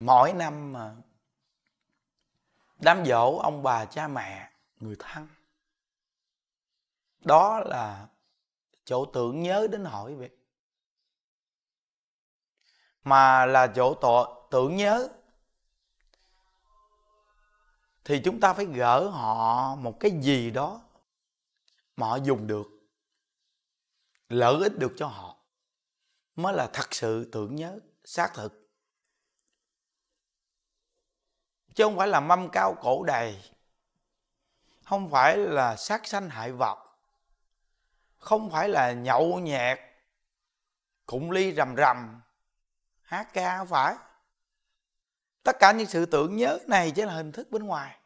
mỗi năm mà đám dỗ ông bà cha mẹ người thân đó là chỗ tưởng nhớ đến hỏi vậy mà là chỗ tổ, tưởng nhớ thì chúng ta phải gỡ họ một cái gì đó mà họ dùng được lợi ích được cho họ mới là thật sự tưởng nhớ xác thực chứ không phải là mâm cao cổ đầy không phải là sát sanh hại vật không phải là nhậu nhẹt cụng ly rầm rầm hát ca phải tất cả những sự tưởng nhớ này chỉ là hình thức bên ngoài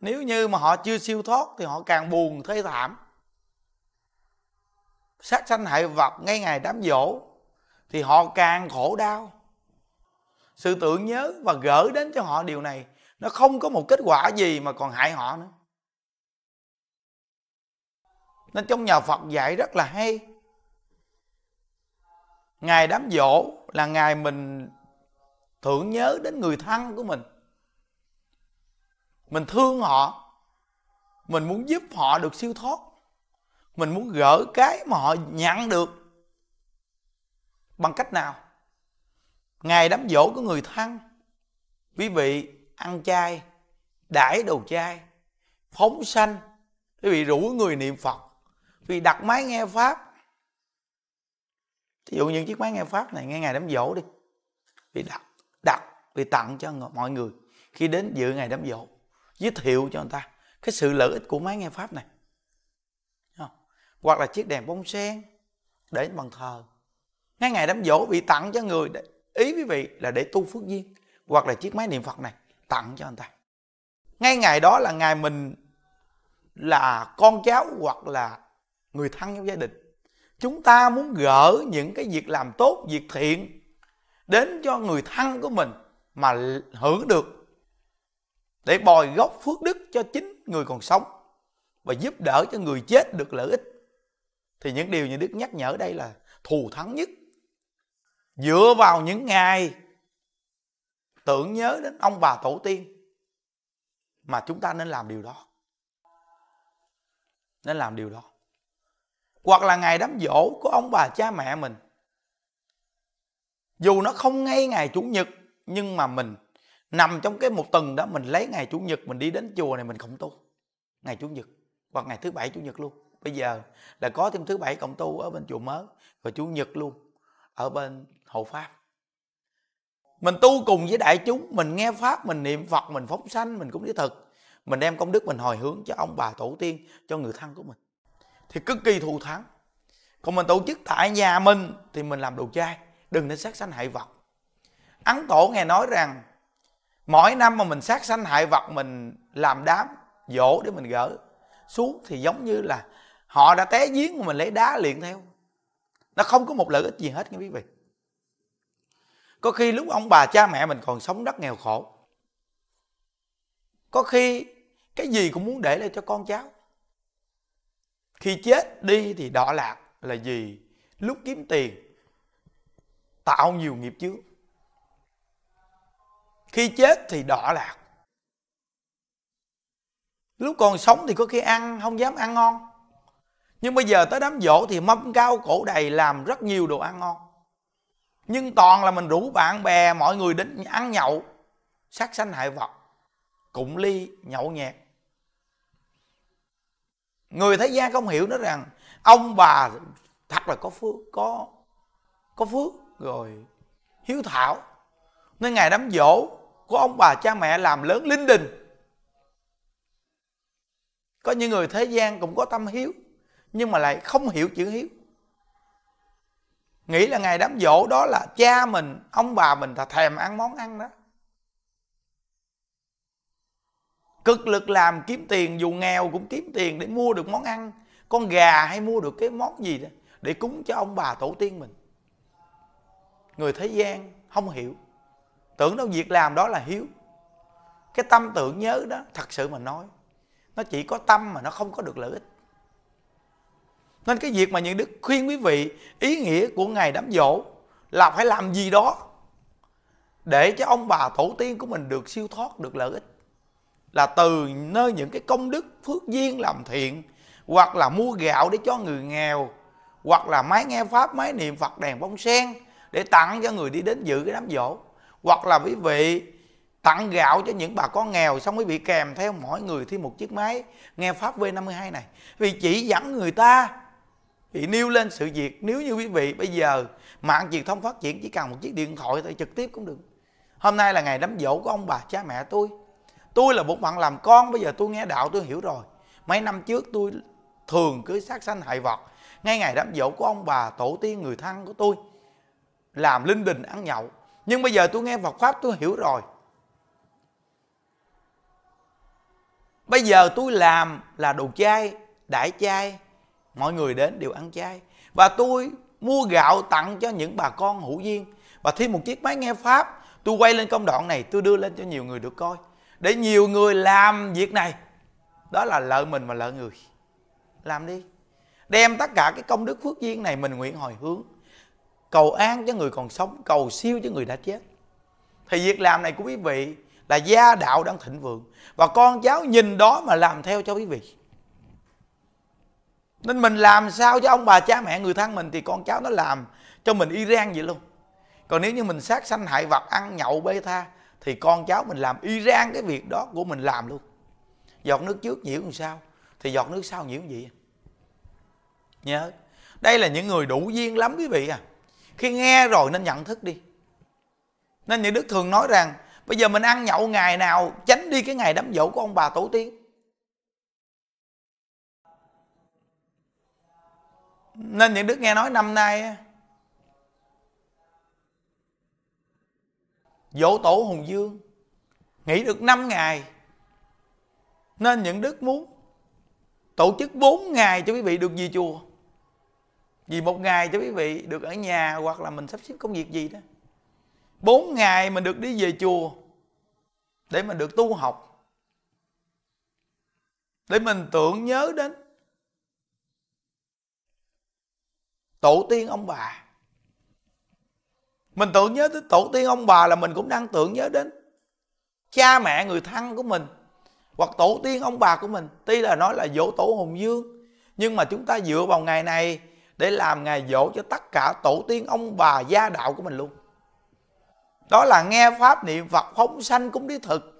nếu như mà họ chưa siêu thoát thì họ càng buồn thê thảm sát sanh hại vật ngay ngày đám dỗ thì họ càng khổ đau sự tưởng nhớ và gỡ đến cho họ điều này nó không có một kết quả gì mà còn hại họ nữa nên trong nhà Phật dạy rất là hay Ngày đám dỗ là ngày mình tưởng nhớ đến người thân của mình Mình thương họ Mình muốn giúp họ được siêu thoát Mình muốn gỡ cái mà họ nhận được Bằng cách nào ngày đám dỗ của người thân quý vị ăn chay đãi đồ chay phóng sanh quý vị rủ người niệm phật vì đặt máy nghe pháp ví dụ những chiếc máy nghe pháp này nghe ngày đám dỗ đi vì đặt đặt vì tặng cho mọi người khi đến dự ngày đám dỗ giới thiệu cho người ta cái sự lợi ích của máy nghe pháp này hoặc là chiếc đèn bông sen để bàn thờ ngay ngày đám dỗ bị tặng cho người ý quý vị là để tu phước duyên hoặc là chiếc máy niệm phật này tặng cho anh ta ngay ngày đó là ngày mình là con cháu hoặc là người thân trong gia đình chúng ta muốn gỡ những cái việc làm tốt việc thiện đến cho người thân của mình mà hưởng được để bồi gốc phước đức cho chính người còn sống và giúp đỡ cho người chết được lợi ích thì những điều như đức nhắc nhở đây là thù thắng nhất dựa vào những ngày tưởng nhớ đến ông bà tổ tiên mà chúng ta nên làm điều đó nên làm điều đó hoặc là ngày đám dỗ của ông bà cha mẹ mình dù nó không ngay ngày chủ nhật nhưng mà mình nằm trong cái một tuần đó mình lấy ngày chủ nhật mình đi đến chùa này mình không tu ngày chủ nhật hoặc ngày thứ bảy chủ nhật luôn bây giờ là có thêm thứ bảy cộng tu ở bên chùa mới và chủ nhật luôn ở bên hộ pháp mình tu cùng với đại chúng mình nghe pháp mình niệm phật mình phóng sanh mình cũng như thực mình đem công đức mình hồi hướng cho ông bà tổ tiên cho người thân của mình thì cực kỳ thù thắng còn mình tổ chức tại nhà mình thì mình làm đồ chay đừng nên sát sanh hại vật ấn tổ nghe nói rằng mỗi năm mà mình sát sanh hại vật mình làm đám dỗ để mình gỡ xuống thì giống như là họ đã té giếng mà mình lấy đá liền theo nó không có một lợi ích gì hết nghe quý vị có khi lúc ông bà cha mẹ mình còn sống rất nghèo khổ có khi cái gì cũng muốn để lại cho con cháu khi chết đi thì đọa lạc là gì lúc kiếm tiền tạo nhiều nghiệp chướng khi chết thì đọa lạc lúc còn sống thì có khi ăn không dám ăn ngon nhưng bây giờ tới đám dỗ thì mâm cao cổ đầy làm rất nhiều đồ ăn ngon nhưng toàn là mình rủ bạn bè mọi người đến ăn nhậu sát sanh hại vật cụng ly nhậu nhẹt người thế gian không hiểu nó rằng ông bà thật là có phước có có phước rồi hiếu thảo nên ngày đám dỗ của ông bà cha mẹ làm lớn linh đình có những người thế gian cũng có tâm hiếu nhưng mà lại không hiểu chữ hiếu nghĩ là ngày đám dỗ đó là cha mình ông bà mình là thèm ăn món ăn đó cực lực làm kiếm tiền dù nghèo cũng kiếm tiền để mua được món ăn con gà hay mua được cái món gì đó để cúng cho ông bà tổ tiên mình người thế gian không hiểu tưởng đâu việc làm đó là hiếu cái tâm tưởng nhớ đó thật sự mà nói nó chỉ có tâm mà nó không có được lợi ích nên cái việc mà những Đức khuyên quý vị ý nghĩa của ngày đám dỗ là phải làm gì đó để cho ông bà tổ tiên của mình được siêu thoát, được lợi ích. Là từ nơi những cái công đức phước duyên làm thiện hoặc là mua gạo để cho người nghèo hoặc là máy nghe pháp, máy niệm Phật đèn bông sen để tặng cho người đi đến dự cái đám dỗ hoặc là quý vị tặng gạo cho những bà con nghèo xong quý vị kèm theo mỗi người thêm một chiếc máy nghe pháp V52 này vì chỉ dẫn người ta thì nêu lên sự việc nếu như quý vị bây giờ mạng truyền thông phát triển chỉ cần một chiếc điện thoại thôi trực tiếp cũng được hôm nay là ngày đám dỗ của ông bà cha mẹ tôi tôi là một bạn làm con bây giờ tôi nghe đạo tôi hiểu rồi mấy năm trước tôi thường cưới sát sanh hại vật ngay ngày đám dỗ của ông bà tổ tiên người thân của tôi làm linh đình ăn nhậu nhưng bây giờ tôi nghe Phật pháp tôi hiểu rồi bây giờ tôi làm là đồ chay đại chay mọi người đến đều ăn chay và tôi mua gạo tặng cho những bà con hữu duyên và thêm một chiếc máy nghe pháp tôi quay lên công đoạn này tôi đưa lên cho nhiều người được coi để nhiều người làm việc này đó là lợi mình và lợi người làm đi đem tất cả cái công đức phước duyên này mình nguyện hồi hướng cầu an cho người còn sống cầu siêu cho người đã chết thì việc làm này của quý vị là gia đạo đang thịnh vượng và con cháu nhìn đó mà làm theo cho quý vị nên mình làm sao cho ông bà cha mẹ người thân mình thì con cháu nó làm cho mình y ran vậy luôn còn nếu như mình sát sanh hại vật ăn nhậu bê tha thì con cháu mình làm y ran cái việc đó của mình làm luôn giọt nước trước nhiễu làm sao thì giọt nước sau nhiễu gì nhớ đây là những người đủ duyên lắm quý vị à khi nghe rồi nên nhận thức đi nên những đức thường nói rằng bây giờ mình ăn nhậu ngày nào tránh đi cái ngày đám dỗ của ông bà tổ tiên nên những đức nghe nói năm nay dỗ tổ hùng dương nghỉ được 5 ngày nên những đức muốn tổ chức 4 ngày cho quý vị được về chùa vì một ngày cho quý vị được ở nhà hoặc là mình sắp xếp công việc gì đó 4 ngày mình được đi về chùa để mình được tu học để mình tưởng nhớ đến tổ tiên ông bà mình tưởng nhớ tới tổ tiên ông bà là mình cũng đang tưởng nhớ đến cha mẹ người thân của mình hoặc tổ tiên ông bà của mình tuy là nói là dỗ tổ hùng dương nhưng mà chúng ta dựa vào ngày này để làm ngày dỗ cho tất cả tổ tiên ông bà gia đạo của mình luôn đó là nghe pháp niệm phật phóng sanh cũng đi thực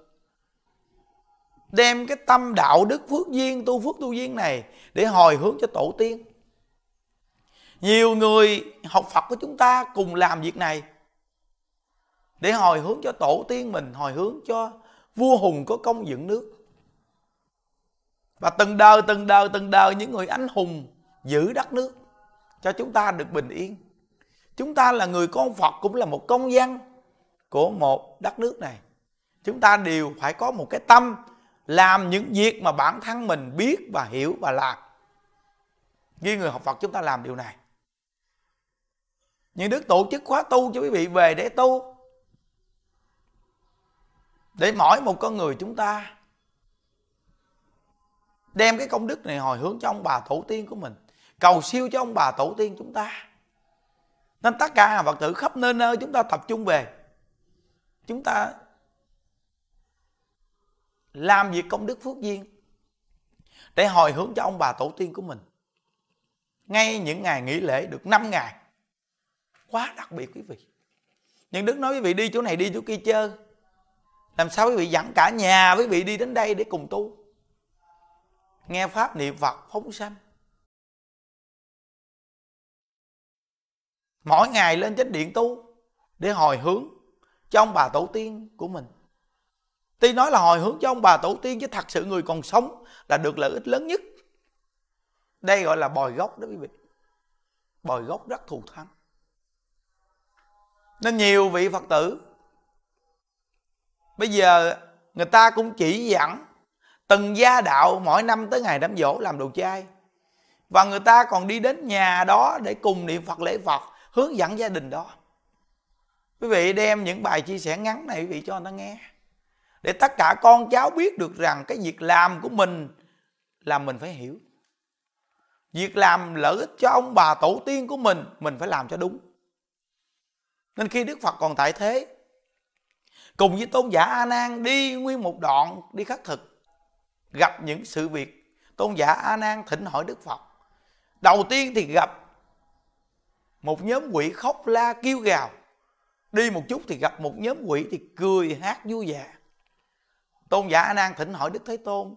đem cái tâm đạo đức phước duyên tu phước tu duyên này để hồi hướng cho tổ tiên nhiều người học phật của chúng ta cùng làm việc này để hồi hướng cho tổ tiên mình hồi hướng cho vua hùng có công dựng nước và từng đời từng đời từng đời những người anh hùng giữ đất nước cho chúng ta được bình yên chúng ta là người con phật cũng là một công dân của một đất nước này chúng ta đều phải có một cái tâm làm những việc mà bản thân mình biết và hiểu và làm như người học phật chúng ta làm điều này những đức tổ chức khóa tu cho quý vị về để tu để mỗi một con người chúng ta đem cái công đức này hồi hướng cho ông bà tổ tiên của mình cầu siêu cho ông bà tổ tiên chúng ta nên tất cả hàng phật tử khắp nơi nơi chúng ta tập trung về chúng ta làm việc công đức phước duyên để hồi hướng cho ông bà tổ tiên của mình ngay những ngày nghỉ lễ được 5 ngày quá đặc biệt quý vị những đức nói quý vị đi chỗ này đi chỗ kia chơi làm sao quý vị dẫn cả nhà quý vị đi đến đây để cùng tu nghe pháp niệm phật phóng sanh mỗi ngày lên chánh điện tu để hồi hướng cho ông bà tổ tiên của mình tuy nói là hồi hướng cho ông bà tổ tiên chứ thật sự người còn sống là được lợi ích lớn nhất đây gọi là bòi gốc đó quý vị bòi gốc rất thù thắng nên nhiều vị phật tử bây giờ người ta cũng chỉ dẫn từng gia đạo mỗi năm tới ngày đám dỗ làm đồ chay và người ta còn đi đến nhà đó để cùng niệm phật lễ phật hướng dẫn gia đình đó quý vị đem những bài chia sẻ ngắn này quý vị cho người ta nghe để tất cả con cháu biết được rằng cái việc làm của mình là mình phải hiểu việc làm lợi ích cho ông bà tổ tiên của mình mình phải làm cho đúng nên khi Đức Phật còn tại thế Cùng với tôn giả A Nan đi nguyên một đoạn đi khắc thực Gặp những sự việc Tôn giả A Nan thỉnh hỏi Đức Phật Đầu tiên thì gặp Một nhóm quỷ khóc la kêu gào Đi một chút thì gặp một nhóm quỷ thì cười hát vui vẻ Tôn giả A Nan thỉnh hỏi Đức Thế Tôn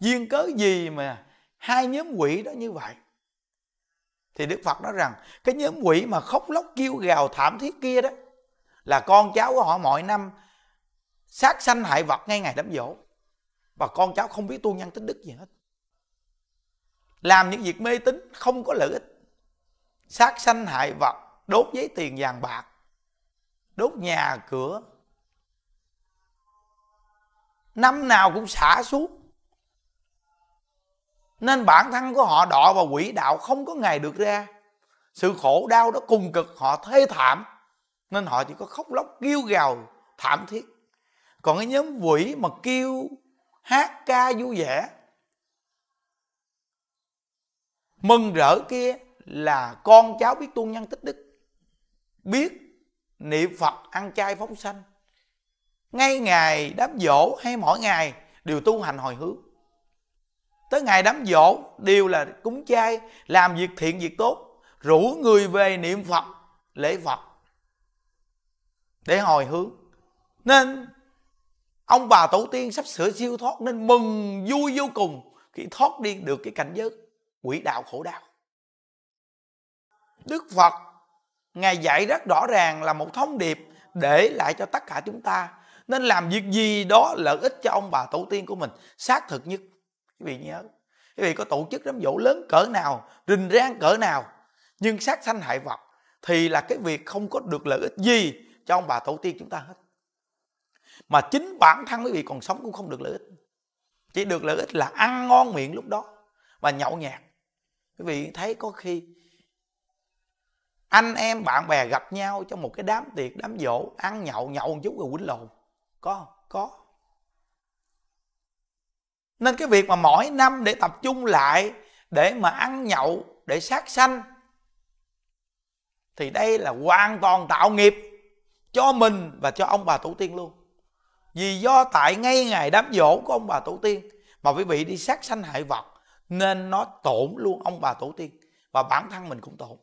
Duyên cớ gì mà hai nhóm quỷ đó như vậy thì đức phật nói rằng cái nhóm quỷ mà khóc lóc kêu gào thảm thiết kia đó là con cháu của họ mọi năm sát sanh hại vật ngay ngày đám dỗ và con cháu không biết tu nhân tích đức gì hết làm những việc mê tín không có lợi ích sát sanh hại vật đốt giấy tiền vàng bạc đốt nhà cửa năm nào cũng xả xuống nên bản thân của họ đọa vào quỷ đạo không có ngày được ra Sự khổ đau đó cùng cực họ thê thảm Nên họ chỉ có khóc lóc kêu gào thảm thiết Còn cái nhóm quỷ mà kêu hát ca vui vẻ Mừng rỡ kia là con cháu biết tu nhân tích đức Biết niệm Phật ăn chay phóng sanh ngay ngày đám dỗ hay mỗi ngày đều tu hành hồi hướng tới ngày đám dỗ đều là cúng chay làm việc thiện việc tốt rủ người về niệm phật lễ phật để hồi hướng nên ông bà tổ tiên sắp sửa siêu thoát nên mừng vui vô cùng khi thoát đi được cái cảnh giới quỷ đạo khổ đạo đức phật ngài dạy rất rõ ràng là một thông điệp để lại cho tất cả chúng ta nên làm việc gì đó lợi ích cho ông bà tổ tiên của mình xác thực nhất quý vị nhớ quý vị có tổ chức đám dỗ lớn cỡ nào rình rang cỡ nào nhưng sát sanh hại vật thì là cái việc không có được lợi ích gì cho ông bà tổ tiên chúng ta hết mà chính bản thân quý vị còn sống cũng không được lợi ích chỉ được lợi ích là ăn ngon miệng lúc đó và nhậu nhạt quý vị thấy có khi anh em bạn bè gặp nhau trong một cái đám tiệc đám dỗ ăn nhậu nhậu một chút rồi quýnh lộn có có nên cái việc mà mỗi năm để tập trung lại để mà ăn nhậu để sát sanh thì đây là hoàn toàn tạo nghiệp cho mình và cho ông bà tổ tiên luôn vì do tại ngay ngày đám dỗ của ông bà tổ tiên mà quý vị đi sát sanh hại vật nên nó tổn luôn ông bà tổ tiên và bản thân mình cũng tổn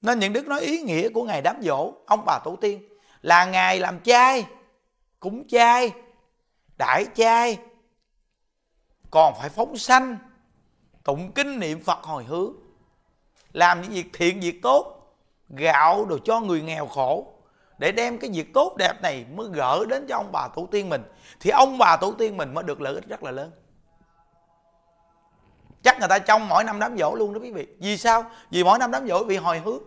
nên những đức nói ý nghĩa của ngày đám dỗ ông bà tổ tiên là ngày làm chay cũng chay đãi chay còn phải phóng sanh tụng kinh niệm phật hồi hướng làm những việc thiện việc tốt gạo đồ cho người nghèo khổ để đem cái việc tốt đẹp này mới gỡ đến cho ông bà tổ tiên mình thì ông bà tổ tiên mình mới được lợi ích rất là lớn chắc người ta trong mỗi năm đám dỗ luôn đó quý vị vì sao vì mỗi năm đám dỗ bị hồi hướng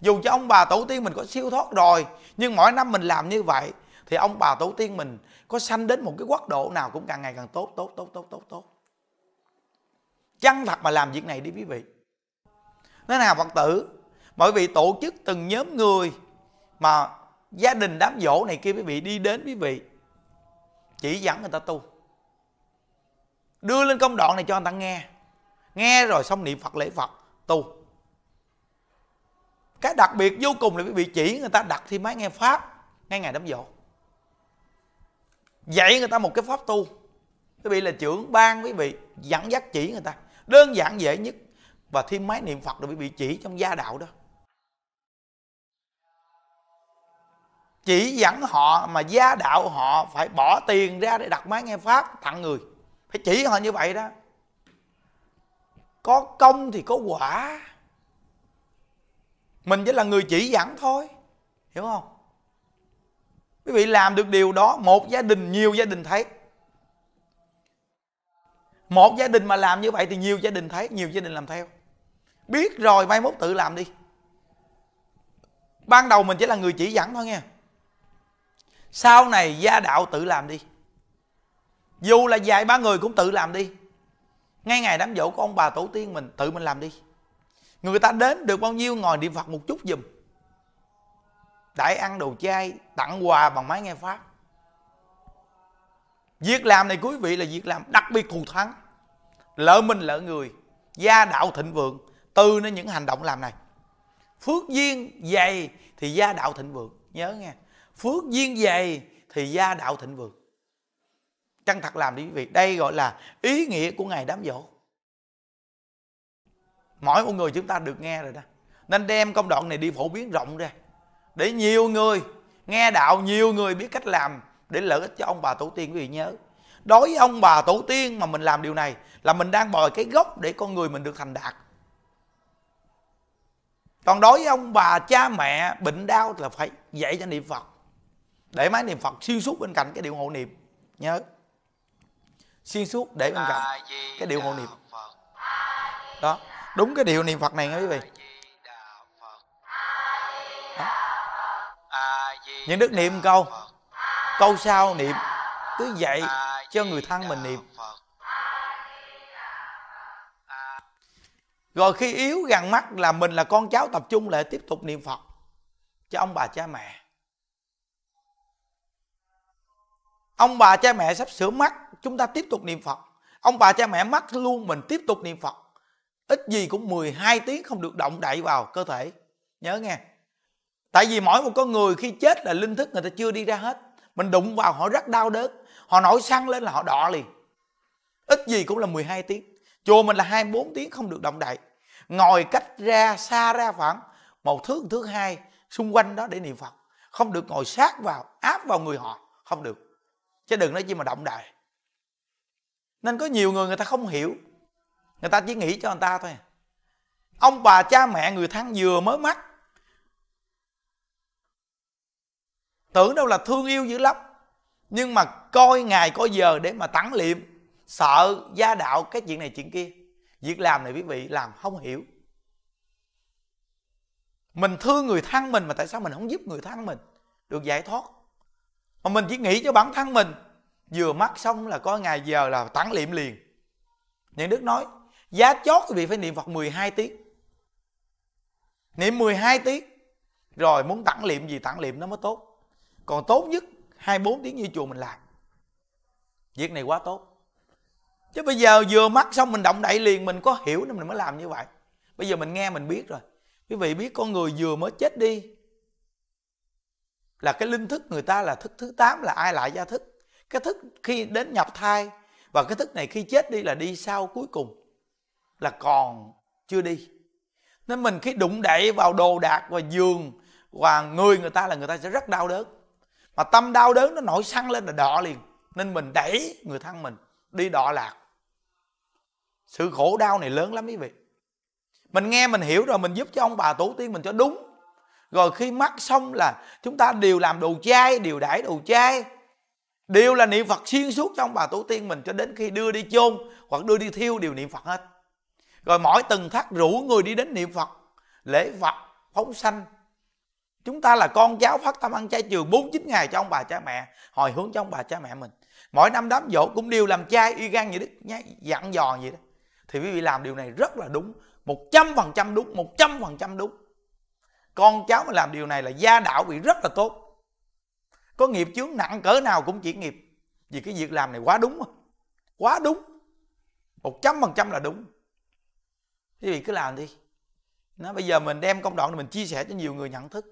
dù cho ông bà tổ tiên mình có siêu thoát rồi nhưng mỗi năm mình làm như vậy thì ông bà tổ tiên mình có sanh đến một cái quốc độ nào cũng càng ngày càng tốt tốt tốt tốt tốt tốt chăng thật mà làm việc này đi quý vị thế nào phật tử bởi vì tổ chức từng nhóm người mà gia đình đám dỗ này kia quý vị đi đến quý vị chỉ dẫn người ta tu đưa lên công đoạn này cho người ta nghe nghe rồi xong niệm phật lễ phật tu cái đặc biệt vô cùng là quý vị chỉ người ta đặt thì máy nghe pháp ngay ngày đám dỗ dạy người ta một cái pháp tu quý vị là trưởng ban quý vị dẫn dắt chỉ người ta đơn giản dễ nhất và thêm máy niệm phật rồi quý vị chỉ trong gia đạo đó chỉ dẫn họ mà gia đạo họ phải bỏ tiền ra để đặt máy nghe pháp tặng người phải chỉ họ như vậy đó có công thì có quả mình chỉ là người chỉ dẫn thôi hiểu không quý vị làm được điều đó một gia đình nhiều gia đình thấy một gia đình mà làm như vậy thì nhiều gia đình thấy nhiều gia đình làm theo biết rồi mai mốt tự làm đi ban đầu mình chỉ là người chỉ dẫn thôi nha sau này gia đạo tự làm đi dù là vài ba người cũng tự làm đi ngay ngày đám dỗ của ông bà tổ tiên mình tự mình làm đi người ta đến được bao nhiêu ngồi niệm phật một chút giùm đãi ăn đồ chay tặng quà bằng máy nghe pháp việc làm này quý vị là việc làm đặc biệt thù thắng lợi mình lợi người gia đạo thịnh vượng từ nên những hành động làm này phước duyên dày thì gia đạo thịnh vượng nhớ nghe phước duyên dày thì gia đạo thịnh vượng chân thật làm đi quý vị đây gọi là ý nghĩa của ngày đám dỗ mỗi một người chúng ta được nghe rồi đó nên đem công đoạn này đi phổ biến rộng ra để nhiều người nghe đạo nhiều người biết cách làm để lợi ích cho ông bà tổ tiên quý vị nhớ đối với ông bà tổ tiên mà mình làm điều này là mình đang bồi cái gốc để con người mình được thành đạt còn đối với ông bà cha mẹ bệnh đau là phải dạy cho niệm phật để máy niệm phật xuyên suốt bên cạnh cái điều hộ niệm nhớ xuyên suốt để bên cạnh cái điều hộ niệm đó đúng cái điều niệm phật này nha quý vị những đức niệm câu câu sau niệm cứ dạy cho người thân mình niệm rồi khi yếu gần mắt là mình là con cháu tập trung lại tiếp tục niệm phật cho ông bà cha mẹ ông bà cha mẹ sắp sửa mắt chúng ta tiếp tục niệm phật ông bà cha mẹ mắt luôn mình tiếp tục niệm phật ít gì cũng 12 tiếng không được động đậy vào cơ thể nhớ nghe Tại vì mỗi một con người khi chết là linh thức người ta chưa đi ra hết Mình đụng vào họ rất đau đớn Họ nổi xăng lên là họ đọ liền Ít gì cũng là 12 tiếng Chùa mình là 24 tiếng không được động đậy Ngồi cách ra xa ra khoảng Một thước một thước hai Xung quanh đó để niệm Phật Không được ngồi sát vào áp vào người họ Không được Chứ đừng nói chi mà động đậy Nên có nhiều người người ta không hiểu Người ta chỉ nghĩ cho người ta thôi Ông bà cha mẹ người thân vừa mới mắc tưởng đâu là thương yêu dữ lắm nhưng mà coi ngày coi giờ để mà tắng liệm sợ gia đạo cái chuyện này chuyện kia việc làm này quý vị làm không hiểu mình thương người thân mình mà tại sao mình không giúp người thân mình được giải thoát mà mình chỉ nghĩ cho bản thân mình vừa mắc xong là coi ngày giờ là tắng liệm liền những đức nói giá chót quý vị phải niệm phật 12 tiếng niệm 12 tiếng rồi muốn tặng liệm gì tặng liệm nó mới tốt còn tốt nhất 24 tiếng như chùa mình làm việc này quá tốt chứ bây giờ vừa mắc xong mình động đậy liền mình có hiểu nên mình mới làm như vậy bây giờ mình nghe mình biết rồi quý vị biết con người vừa mới chết đi là cái linh thức người ta là thức thứ 8 là ai lại gia thức cái thức khi đến nhập thai và cái thức này khi chết đi là đi sau cuối cùng là còn chưa đi nên mình khi đụng đậy vào đồ đạc và giường và người người ta là người ta sẽ rất đau đớn mà tâm đau đớn nó nổi săn lên là đọ liền nên mình đẩy người thân mình đi đọ lạc sự khổ đau này lớn lắm quý vị mình nghe mình hiểu rồi mình giúp cho ông bà tổ tiên mình cho đúng rồi khi mắc xong là chúng ta đều làm đồ chay đều đãi đồ chay đều là niệm phật xuyên suốt trong bà tổ tiên mình cho đến khi đưa đi chôn hoặc đưa đi thiêu đều niệm phật hết rồi mỗi từng thắt rủ người đi đến niệm phật lễ phật phóng sanh Chúng ta là con cháu phát tâm ăn chay trường 49 ngày cho ông bà cha mẹ, hồi hướng cho ông bà cha mẹ mình. Mỗi năm đám dỗ cũng đều làm chay y gan vậy đó, nhá, dặn dò vậy đó. Thì quý vị làm điều này rất là đúng, 100% đúng, 100% đúng. Con cháu mà làm điều này là gia đạo bị rất là tốt. Có nghiệp chướng nặng cỡ nào cũng chỉ nghiệp. Vì cái việc làm này quá đúng Quá đúng. 100% là đúng. Quý vị cứ làm đi. Nó bây giờ mình đem công đoạn này mình chia sẻ cho nhiều người nhận thức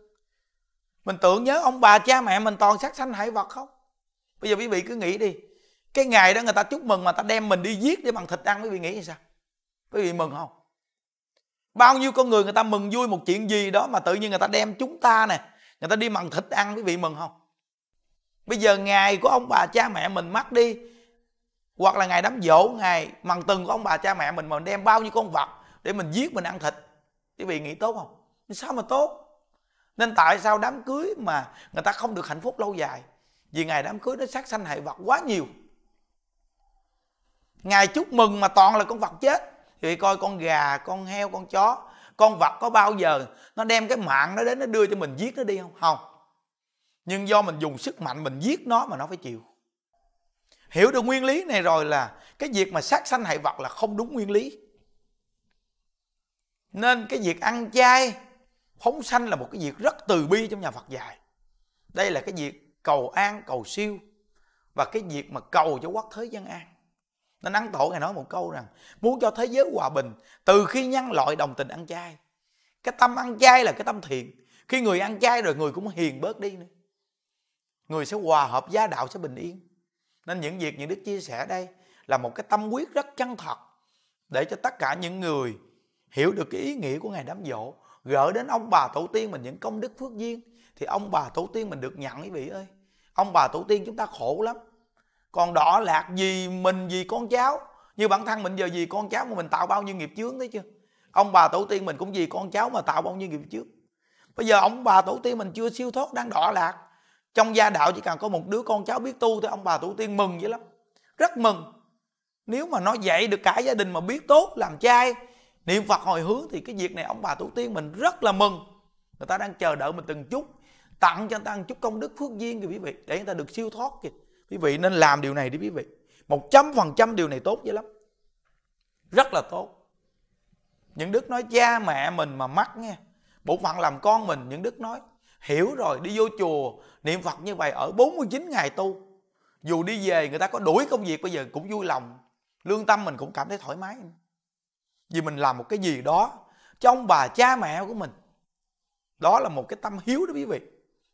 mình tưởng nhớ ông bà cha mẹ mình toàn sát sanh hại vật không bây giờ quý vị cứ nghĩ đi cái ngày đó người ta chúc mừng mà ta đem mình đi giết để bằng thịt ăn quý vị nghĩ sao quý vị mừng không bao nhiêu con người người ta mừng vui một chuyện gì đó mà tự nhiên người ta đem chúng ta nè người ta đi bằng thịt ăn quý vị mừng không bây giờ ngày của ông bà cha mẹ mình mất đi hoặc là ngày đám dỗ ngày bằng từng của ông bà cha mẹ mình mà mình đem bao nhiêu con vật để mình giết mình ăn thịt quý vị nghĩ tốt không sao mà tốt nên tại sao đám cưới mà người ta không được hạnh phúc lâu dài vì ngày đám cưới nó sát sanh hại vật quá nhiều ngày chúc mừng mà toàn là con vật chết thì coi con gà con heo con chó con vật có bao giờ nó đem cái mạng nó đến nó đưa cho mình giết nó đi không không nhưng do mình dùng sức mạnh mình giết nó mà nó phải chịu hiểu được nguyên lý này rồi là cái việc mà sát sanh hại vật là không đúng nguyên lý nên cái việc ăn chay phóng sanh là một cái việc rất từ bi trong nhà Phật dạy đây là cái việc cầu an cầu siêu và cái việc mà cầu cho quốc thế dân an nên ăn tổ ngài nói một câu rằng muốn cho thế giới hòa bình từ khi nhân loại đồng tình ăn chay cái tâm ăn chay là cái tâm thiện khi người ăn chay rồi người cũng hiền bớt đi nữa người sẽ hòa hợp gia đạo sẽ bình yên nên những việc những đức chia sẻ đây là một cái tâm quyết rất chân thật để cho tất cả những người hiểu được cái ý nghĩa của ngày đám dỗ gỡ đến ông bà tổ tiên mình những công đức phước duyên thì ông bà tổ tiên mình được nhận quý vị ơi ông bà tổ tiên chúng ta khổ lắm còn đỏ lạc gì mình gì con cháu như bản thân mình giờ gì con cháu mà mình tạo bao nhiêu nghiệp chướng thấy chưa ông bà tổ tiên mình cũng vì con cháu mà tạo bao nhiêu nghiệp chướng bây giờ ông bà tổ tiên mình chưa siêu thoát đang đỏ lạc trong gia đạo chỉ cần có một đứa con cháu biết tu thì ông bà tổ tiên mừng dữ lắm rất mừng nếu mà nó dạy được cả gia đình mà biết tốt làm trai niệm phật hồi hướng thì cái việc này ông bà tổ tiên mình rất là mừng người ta đang chờ đợi mình từng chút tặng cho người ta một chút công đức phước duyên kìa quý vị để người ta được siêu thoát kìa quý vị nên làm điều này đi quý vị một trăm phần trăm điều này tốt dữ lắm rất là tốt những đức nói cha mẹ mình mà mắc nghe bộ phận làm con mình những đức nói hiểu rồi đi vô chùa niệm phật như vậy ở 49 ngày tu dù đi về người ta có đuổi công việc bây giờ cũng vui lòng lương tâm mình cũng cảm thấy thoải mái vì mình làm một cái gì đó cho ông bà cha mẹ của mình đó là một cái tâm hiếu đó quý vị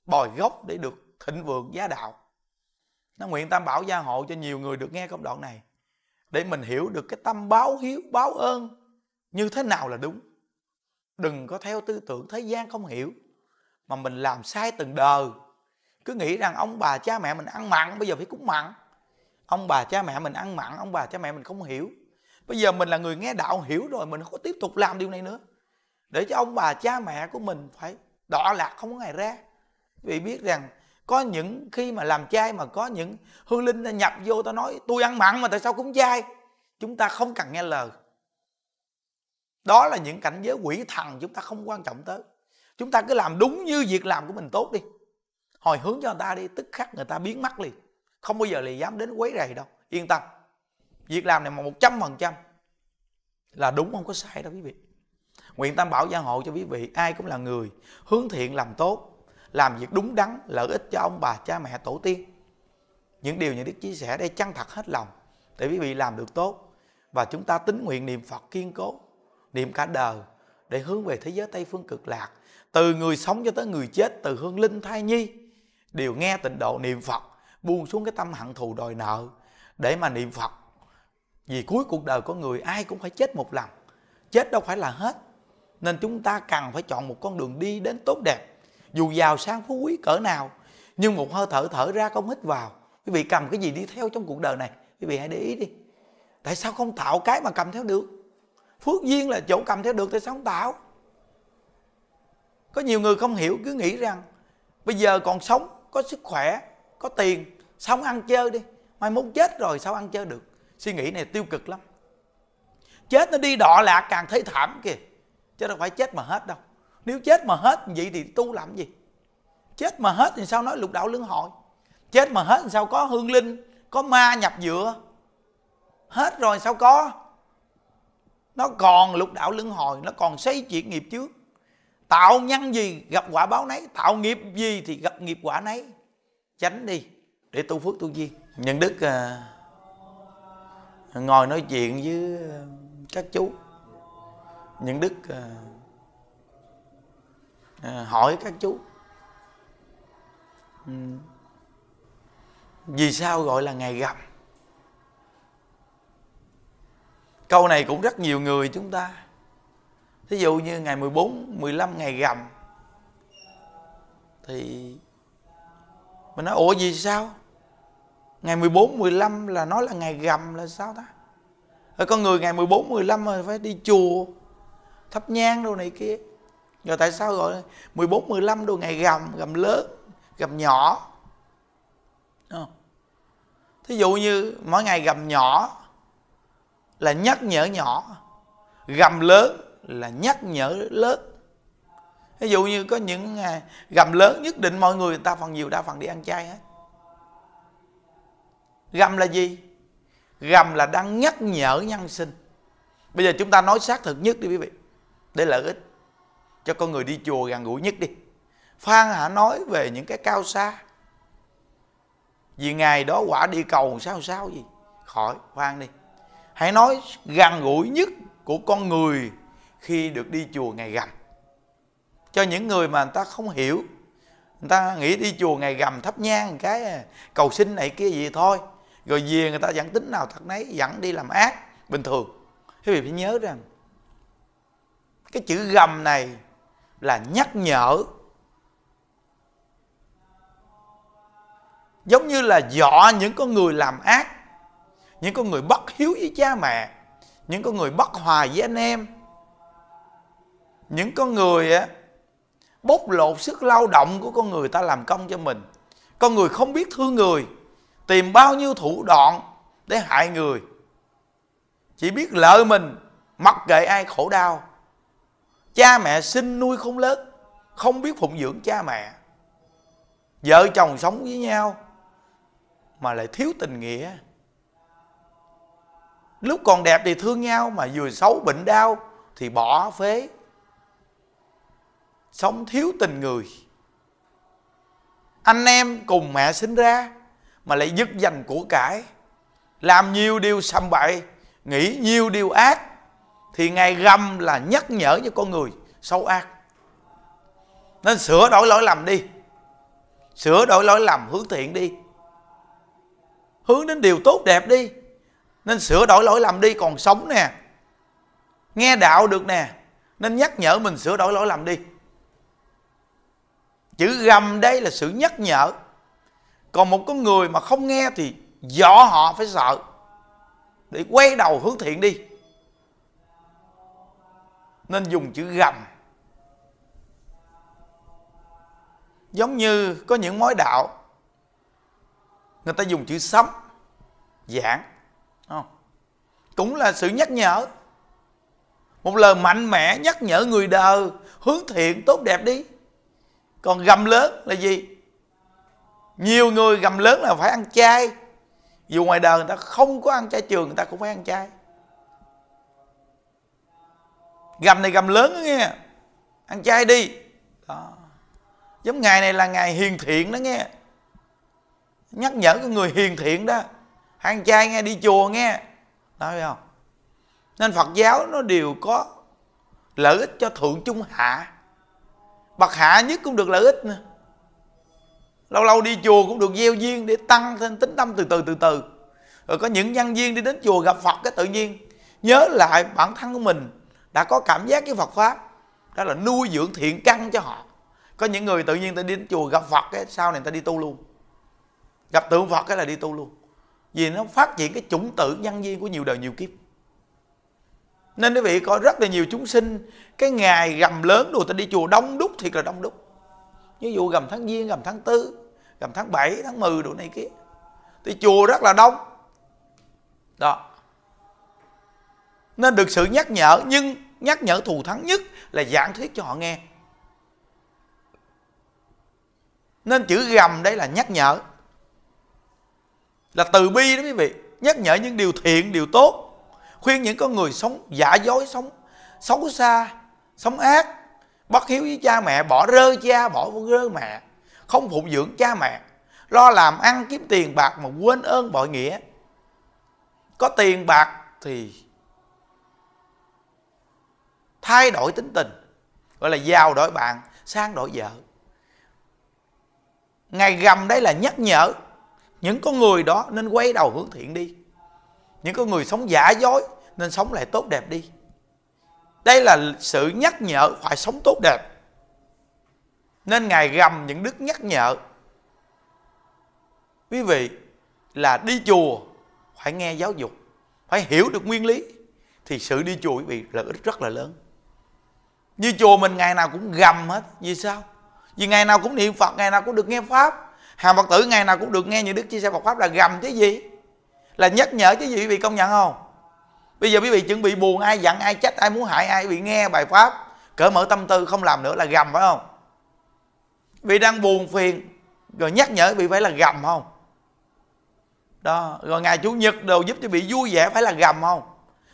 bồi gốc để được thịnh vượng gia đạo nó nguyện tam bảo gia hộ cho nhiều người được nghe công đoạn này để mình hiểu được cái tâm báo hiếu báo ơn như thế nào là đúng đừng có theo tư tưởng thế gian không hiểu mà mình làm sai từng đời cứ nghĩ rằng ông bà cha mẹ mình ăn mặn bây giờ phải cúng mặn ông bà cha mẹ mình ăn mặn ông bà cha mẹ mình không hiểu bây giờ mình là người nghe đạo hiểu rồi mình không có tiếp tục làm điều này nữa để cho ông bà cha mẹ của mình phải đọa lạc không có ngày ra vì biết rằng có những khi mà làm chay mà có những hương linh nhập vô ta nói tôi ăn mặn mà tại sao cũng chay chúng ta không cần nghe lời đó là những cảnh giới quỷ thần chúng ta không quan trọng tới chúng ta cứ làm đúng như việc làm của mình tốt đi hồi hướng cho người ta đi tức khắc người ta biến mất liền không bao giờ lại dám đến quấy rầy đâu yên tâm việc làm này mà một trăm phần trăm là đúng không có sai đâu quý vị nguyện tam bảo gia hộ cho quý vị ai cũng là người hướng thiện làm tốt làm việc đúng đắn lợi ích cho ông bà cha mẹ tổ tiên những điều những đức chia sẻ đây chân thật hết lòng để quý vị làm được tốt và chúng ta tính nguyện niệm phật kiên cố niệm cả đời để hướng về thế giới tây phương cực lạc từ người sống cho tới người chết từ hương linh thai nhi đều nghe tịnh độ niệm phật buông xuống cái tâm hận thù đòi nợ để mà niệm phật vì cuối cuộc đời của người ai cũng phải chết một lần Chết đâu phải là hết Nên chúng ta cần phải chọn một con đường đi đến tốt đẹp Dù giàu sang phú quý cỡ nào Nhưng một hơi thở thở ra không hít vào Quý vị cầm cái gì đi theo trong cuộc đời này Quý vị hãy để ý đi Tại sao không tạo cái mà cầm theo được Phước duyên là chỗ cầm theo được Tại sao không tạo Có nhiều người không hiểu cứ nghĩ rằng Bây giờ còn sống Có sức khỏe Có tiền Xong ăn chơi đi Mai muốn chết rồi sao ăn chơi được suy nghĩ này tiêu cực lắm chết nó đi đọ lạc càng thấy thảm kìa chứ đâu phải chết mà hết đâu nếu chết mà hết vậy thì tu làm gì chết mà hết thì sao nói lục đạo luân hồi chết mà hết thì sao có hương linh có ma nhập dựa hết rồi sao có nó còn lục đạo luân hồi nó còn xây chuyện nghiệp chứ, tạo nhân gì gặp quả báo nấy tạo nghiệp gì thì gặp nghiệp quả nấy tránh đi để tu phước tu duyên nhân đức uh, ngồi nói chuyện với ờ, các chú những đức à, à, hỏi các chú ừ. vì sao gọi là ngày gầm câu này cũng rất nhiều người chúng ta thí dụ như ngày 14 15 ngày gầm thì mình nói ủa vì sao Ngày 14, 15 là nói là ngày gầm là sao ta? ở con người ngày 14, 15 rồi phải đi chùa, thắp nhang đồ này kia. Rồi tại sao gọi 14, 15 đồ ngày gầm, gầm lớn, gầm nhỏ. Không? Ờ. Thí dụ như mỗi ngày gầm nhỏ là nhắc nhở nhỏ, gầm lớn là nhắc nhở lớn. Ví dụ như có những ngày gầm lớn nhất định mọi người, người ta phần nhiều đa phần đi ăn chay hết gầm là gì gầm là đang nhắc nhở nhân sinh bây giờ chúng ta nói xác thực nhất đi quý vị để lợi ích cho con người đi chùa gần gũi nhất đi phan hả nói về những cái cao xa vì ngày đó quả đi cầu sao sao gì khỏi khoan đi hãy nói gần gũi nhất của con người khi được đi chùa ngày gầm cho những người mà người ta không hiểu người ta nghĩ đi chùa ngày gầm thấp nhang cái cầu sinh này kia gì thôi rồi về người ta dẫn tính nào thật nấy dẫn đi làm ác bình thường quý vị phải nhớ rằng cái chữ gầm này là nhắc nhở giống như là dọ những con người làm ác những con người bất hiếu với cha mẹ những con người bất hòa với anh em những con người bốc bóc lột sức lao động của con người ta làm công cho mình con người không biết thương người tìm bao nhiêu thủ đoạn để hại người chỉ biết lợi mình mặc kệ ai khổ đau cha mẹ sinh nuôi không lớn không biết phụng dưỡng cha mẹ vợ chồng sống với nhau mà lại thiếu tình nghĩa lúc còn đẹp thì thương nhau mà vừa xấu bệnh đau thì bỏ phế sống thiếu tình người anh em cùng mẹ sinh ra mà lại dứt danh của cải làm nhiều điều xâm bại, nghĩ nhiều điều ác thì ngài gầm là nhắc nhở cho con người xấu ác nên sửa đổi lỗi lầm đi sửa đổi lỗi lầm hướng thiện đi hướng đến điều tốt đẹp đi nên sửa đổi lỗi lầm đi còn sống nè nghe đạo được nè nên nhắc nhở mình sửa đổi lỗi lầm đi chữ gầm đây là sự nhắc nhở còn một con người mà không nghe thì dọ họ phải sợ để quay đầu hướng thiện đi nên dùng chữ gầm giống như có những mối đạo người ta dùng chữ sống giảng không? cũng là sự nhắc nhở một lời mạnh mẽ nhắc nhở người đời hướng thiện tốt đẹp đi còn gầm lớn là gì nhiều người gầm lớn là phải ăn chay dù ngoài đời người ta không có ăn chay trường người ta cũng phải ăn chay gầm này gầm lớn đó nghe ăn chay đi đó. giống ngày này là ngày hiền thiện đó nghe nhắc nhở cái người hiền thiện đó ăn chay nghe đi chùa nghe đó thấy không nên phật giáo nó đều có lợi ích cho thượng trung hạ bậc hạ nhất cũng được lợi ích nữa lâu lâu đi chùa cũng được gieo duyên để tăng thêm tính tâm từ từ từ từ rồi có những nhân viên đi đến chùa gặp phật cái tự nhiên nhớ lại bản thân của mình đã có cảm giác với phật pháp đó là nuôi dưỡng thiện căn cho họ có những người tự nhiên ta đi đến chùa gặp phật cái sau này ta đi tu luôn gặp tượng phật cái là đi tu luôn vì nó phát triển cái chủng tử nhân viên của nhiều đời nhiều kiếp nên quý vị có rất là nhiều chúng sinh cái ngày gầm lớn đồ ta đi chùa đông đúc thiệt là đông đúc ví dụ gầm tháng giêng gầm tháng tư gầm tháng 7 tháng 10 đồ này kia thì chùa rất là đông đó nên được sự nhắc nhở nhưng nhắc nhở thù thắng nhất là giảng thuyết cho họ nghe nên chữ gầm đây là nhắc nhở là từ bi đó quý vị nhắc nhở những điều thiện điều tốt khuyên những con người sống giả dối sống xấu xa sống ác bất hiếu với cha mẹ bỏ rơi cha bỏ rơi mẹ không phụ dưỡng cha mẹ lo làm ăn kiếm tiền bạc mà quên ơn bội nghĩa có tiền bạc thì thay đổi tính tình gọi là giàu đổi bạn sang đổi vợ ngày gầm đây là nhắc nhở những con người đó nên quay đầu hướng thiện đi những con người sống giả dối nên sống lại tốt đẹp đi đây là sự nhắc nhở phải sống tốt đẹp nên ngài gầm những đức nhắc nhở quý vị là đi chùa phải nghe giáo dục phải hiểu được nguyên lý thì sự đi chùa quý vị lợi ích rất là lớn như chùa mình ngày nào cũng gầm hết vì sao vì ngày nào cũng niệm phật ngày nào cũng được nghe pháp hàng phật tử ngày nào cũng được nghe những đức chia sẻ phật pháp là gầm chứ gì là nhắc nhở chứ gì quý vị công nhận không bây giờ quý vị chuẩn bị buồn ai giận ai trách ai muốn hại ai bị nghe bài pháp cỡ mở tâm tư không làm nữa là gầm phải không vì đang buồn phiền rồi nhắc nhở bị phải là gầm không đó rồi ngày chủ nhật đều giúp cho bị vui vẻ phải là gầm không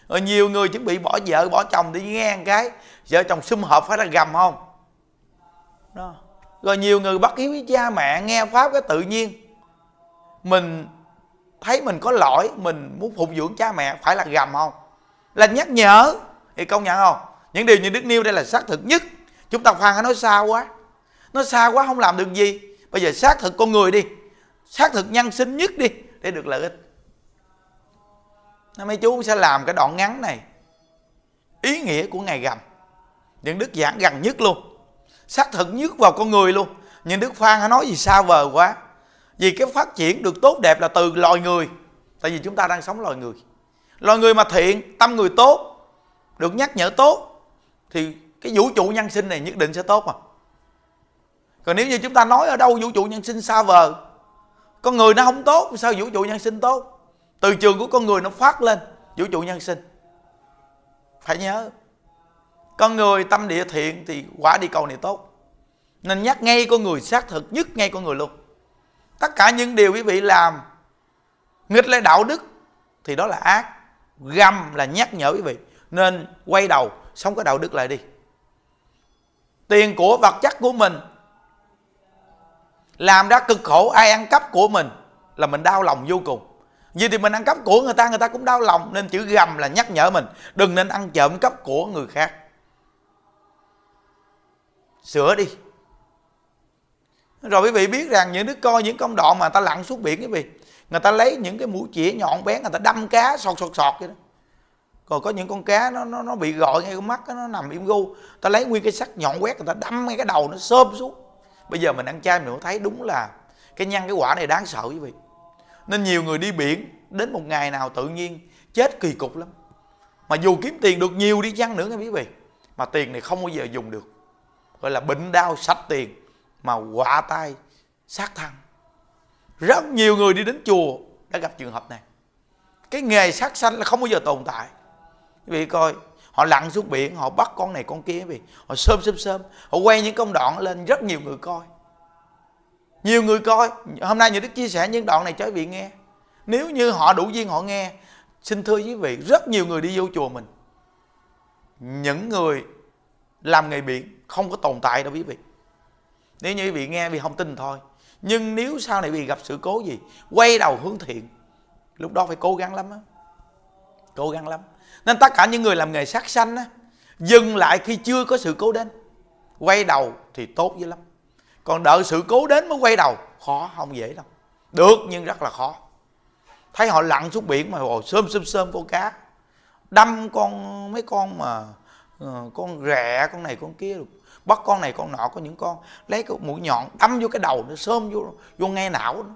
rồi nhiều người chuẩn bị bỏ vợ bỏ chồng đi nghe một cái vợ chồng xung hợp phải là gầm không đó rồi nhiều người bắt hiếu với cha mẹ nghe pháp cái tự nhiên mình thấy mình có lỗi mình muốn phụng dưỡng cha mẹ phải là gầm không là nhắc nhở thì công nhận không những điều như đức nêu đây là xác thực nhất chúng ta khoan nói xa quá nó xa quá không làm được gì bây giờ xác thực con người đi xác thực nhân sinh nhất đi để được lợi ích mấy chú sẽ làm cái đoạn ngắn này ý nghĩa của ngày gầm những đức giảng gần nhất luôn xác thực nhất vào con người luôn nhưng đức phan nói gì xa vời quá vì cái phát triển được tốt đẹp là từ loài người tại vì chúng ta đang sống loài người loài người mà thiện tâm người tốt được nhắc nhở tốt thì cái vũ trụ nhân sinh này nhất định sẽ tốt mà còn nếu như chúng ta nói ở đâu vũ trụ nhân sinh xa vời con người nó không tốt sao vũ trụ nhân sinh tốt từ trường của con người nó phát lên vũ trụ nhân sinh phải nhớ con người tâm địa thiện thì quả địa cầu này tốt nên nhắc ngay con người xác thực nhất ngay con người luôn tất cả những điều quý vị làm nghịch lại đạo đức thì đó là ác gầm là nhắc nhở quý vị nên quay đầu sống cái đạo đức lại đi tiền của vật chất của mình làm ra cực khổ ai ăn cắp của mình là mình đau lòng vô cùng vì thì mình ăn cắp của người ta người ta cũng đau lòng nên chữ gầm là nhắc nhở mình đừng nên ăn trộm cắp của người khác sửa đi rồi quý vị biết rằng những đứa coi những con đoạn mà ta lặn xuống biển quý vị người ta lấy những cái mũi chĩa nhọn bén người ta đâm cá sọt sọt sọt vậy đó còn có những con cá nó nó, nó bị gọi ngay con mắt nó nằm im gu ta lấy nguyên cái sắt nhọn quét người ta đâm ngay cái đầu nó xơm xuống bây giờ mình ăn chay mình cũng thấy đúng là cái nhăn cái quả này đáng sợ quý vị nên nhiều người đi biển đến một ngày nào tự nhiên chết kỳ cục lắm mà dù kiếm tiền được nhiều đi chăng nữa nghe quý vị mà tiền này không bao giờ dùng được gọi là bệnh đau sạch tiền mà quạ tay sát thân rất nhiều người đi đến chùa đã gặp trường hợp này cái nghề sát sanh là không bao giờ tồn tại quý vị coi họ lặn xuống biển họ bắt con này con kia vì họ sơm sơm sơm họ quay những công đoạn lên rất nhiều người coi nhiều người coi hôm nay nhà đức chia sẻ những đoạn này cho quý vị nghe nếu như họ đủ duyên họ nghe xin thưa quý vị rất nhiều người đi vô chùa mình những người làm nghề biển không có tồn tại đâu quý vị nếu như quý vị nghe vì không tin thôi nhưng nếu sau này bị gặp sự cố gì quay đầu hướng thiện lúc đó phải cố gắng lắm á cố gắng lắm nên tất cả những người làm nghề sát sanh á dừng lại khi chưa có sự cố đến quay đầu thì tốt dữ lắm còn đợi sự cố đến mới quay đầu khó không dễ đâu được nhưng rất là khó thấy họ lặn xuống biển mà hồi sơm sơm sơm con cá đâm con mấy con mà ờ, con rẹ con này con kia bắt con này con nọ có những con lấy cái mũi nhọn đâm vô cái đầu nó sơm vô vô nghe não nó.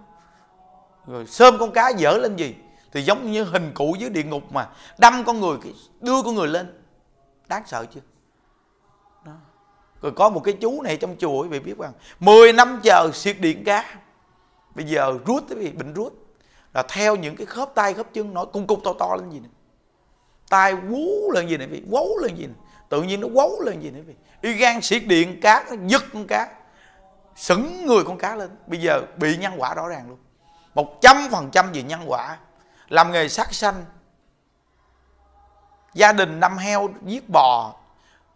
rồi sơm con cá dở lên gì thì giống như hình cụ dưới địa ngục mà đâm con người đưa con người lên đáng sợ chưa Đó. rồi có một cái chú này trong chùa quý vị biết rằng 10 năm chờ siết điện cá bây giờ rút quý vị bệnh rút là theo những cái khớp tay khớp chân nó cung cung to to lên gì nè tay quú lên gì nè vị quấu lên gì nè tự nhiên nó quấu lên gì nè vị y gan xiết điện cá nó giật con cá sững người con cá lên bây giờ bị nhân quả rõ ràng luôn một trăm phần trăm vì nhân quả làm nghề sát sanh gia đình năm heo giết bò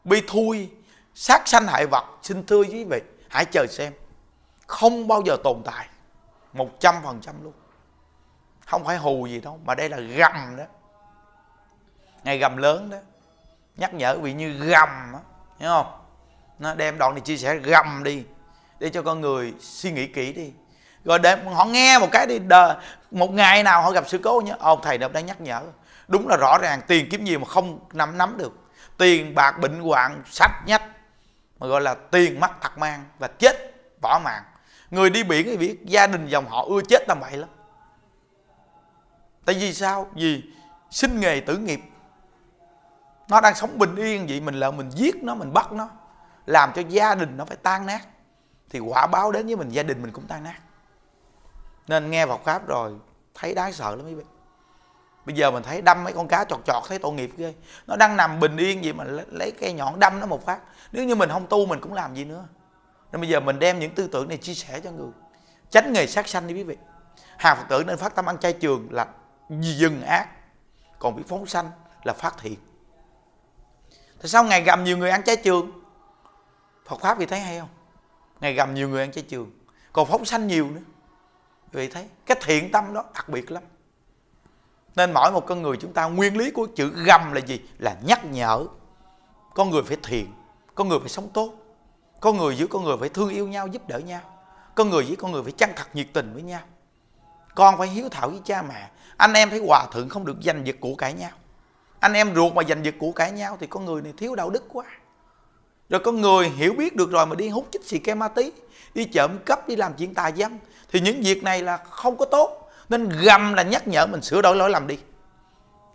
bị thui sát sanh hại vật xin thưa quý vị hãy chờ xem không bao giờ tồn tại một trăm phần trăm luôn không phải hù gì đâu mà đây là gầm đó ngày gầm lớn đó nhắc nhở bị như gầm á hiểu không nó đem đoạn này chia sẻ gầm đi để cho con người suy nghĩ kỹ đi rồi để họ nghe một cái đi đờ, một ngày nào họ gặp sự cố nhớ ông thầy đã nhắc nhở đúng là rõ ràng tiền kiếm nhiều mà không nắm nắm được tiền bạc bệnh hoạn sách nhách mà gọi là tiền mắc thật mang và chết bỏ mạng người đi biển thì biết gia đình dòng họ ưa chết tầm bậy lắm tại vì sao vì sinh nghề tử nghiệp nó đang sống bình yên vậy mình là mình giết nó mình bắt nó làm cho gia đình nó phải tan nát thì quả báo đến với mình gia đình mình cũng tan nát nên nghe vào pháp rồi thấy đáng sợ lắm quý vị bây giờ mình thấy đâm mấy con cá chọt chọt thấy tội nghiệp ghê nó đang nằm bình yên vậy mà lấy cây nhọn đâm nó một phát nếu như mình không tu mình cũng làm gì nữa nên bây giờ mình đem những tư tưởng này chia sẻ cho người tránh nghề sát sanh đi quý vị hàng phật tử nên phát tâm ăn chay trường là dừng ác còn bị phóng sanh là phát thiện Tại sao ngày gầm nhiều người ăn trái trường Phật Pháp vì thấy hay không ngày gầm nhiều người ăn trái trường Còn phóng sanh nhiều nữa Vì thấy cái thiện tâm đó đặc biệt lắm Nên mỗi một con người chúng ta Nguyên lý của chữ gầm là gì Là nhắc nhở Con người phải thiện Con người phải sống tốt Con người giữa con người phải thương yêu nhau giúp đỡ nhau Con người với con người phải chân thật nhiệt tình với nhau Con phải hiếu thảo với cha mẹ Anh em thấy hòa thượng không được giành giật của cãi nhau anh em ruột mà giành giật của cãi nhau thì con người này thiếu đạo đức quá rồi con người hiểu biết được rồi mà đi hút chích xì ke ma tí đi trộm cắp đi làm chuyện tà dâm thì những việc này là không có tốt nên gầm là nhắc nhở mình sửa đổi lỗi lầm đi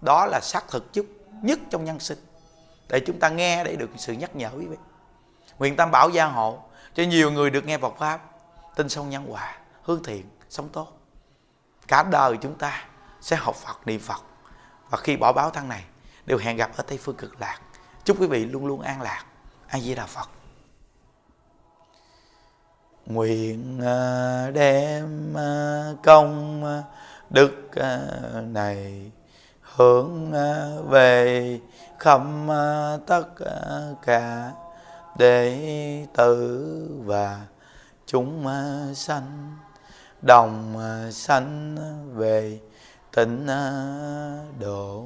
đó là xác thực chức nhất trong nhân sinh để chúng ta nghe để được sự nhắc nhở quý vị nguyện tam bảo gia hộ cho nhiều người được nghe Phật pháp tin sâu nhân quả hương thiện sống tốt cả đời chúng ta sẽ học Phật niệm Phật và khi bỏ báo thân này đều hẹn gặp ở Tây Phương Cực Lạc. Chúc quý vị luôn luôn an lạc. A Di Đà Phật. Nguyện à, đem à, công à, đức này hướng về khắp tất cả đệ tử và chúng sanh đồng sanh về tịnh độ